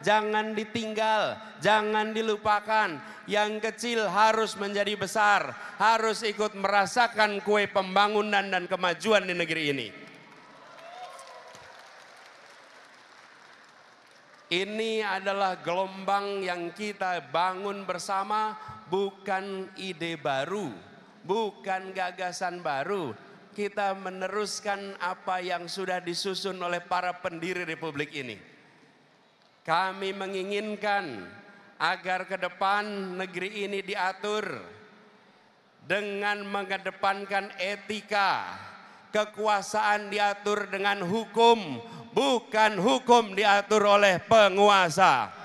jangan ditinggal, jangan dilupakan. Yang kecil harus menjadi besar, harus ikut merasakan kue pembangunan dan kemajuan di negeri ini. Ini adalah gelombang yang kita bangun bersama, bukan ide baru, bukan gagasan baru. Kita meneruskan apa yang sudah disusun oleh para pendiri republik ini. Kami menginginkan agar ke depan negeri ini diatur dengan mengedepankan etika, kekuasaan diatur dengan hukum, bukan hukum diatur oleh penguasa.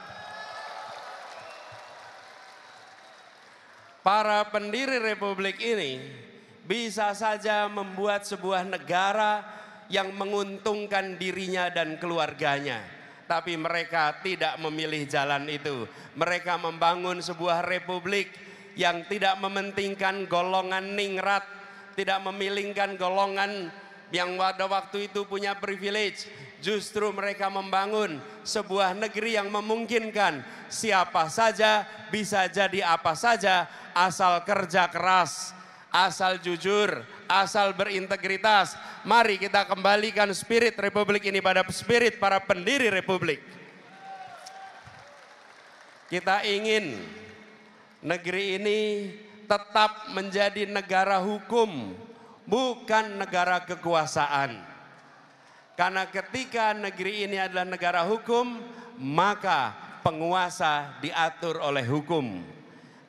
Para pendiri republik ini bisa saja membuat sebuah negara yang menguntungkan dirinya dan keluarganya tapi mereka tidak memilih jalan itu. Mereka membangun sebuah republik yang tidak mementingkan golongan ningrat, tidak memilingkan golongan yang pada waktu itu punya privilege. Justru mereka membangun sebuah negeri yang memungkinkan siapa saja bisa jadi apa saja asal kerja keras, asal jujur, asal berintegritas, Mari kita kembalikan spirit Republik ini pada spirit para pendiri Republik. Kita ingin negeri ini tetap menjadi negara hukum, bukan negara kekuasaan. Karena ketika negeri ini adalah negara hukum, maka penguasa diatur oleh hukum.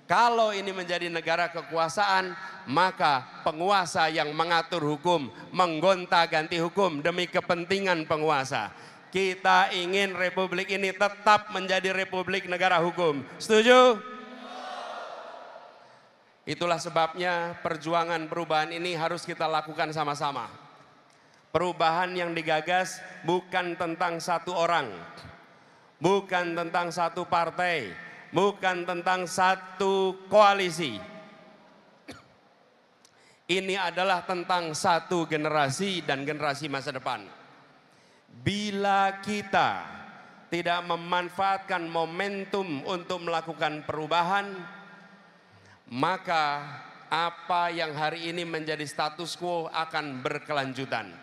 Kalau ini menjadi negara kekuasaan, maka penguasa yang mengatur hukum, menggonta-ganti hukum demi kepentingan penguasa. Kita ingin republik ini tetap menjadi republik negara hukum. Setuju? Itulah sebabnya perjuangan perubahan ini harus kita lakukan sama-sama. Perubahan yang digagas bukan tentang satu orang, bukan tentang satu partai, bukan tentang satu koalisi. Ini adalah tentang satu generasi dan generasi masa depan. Bila kita tidak memanfaatkan momentum untuk melakukan perubahan, maka apa yang hari ini menjadi status quo akan berkelanjutan.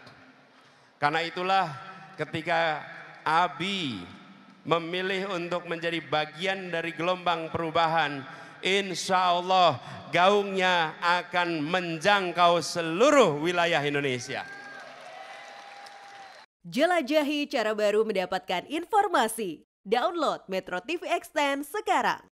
Karena itulah ketika Abi memilih untuk menjadi bagian dari gelombang perubahan, insya Allah gaungnya akan menjangkau seluruh wilayah Indonesia. Jelajahi cara baru mendapatkan informasi. Download Metro TV Extend sekarang.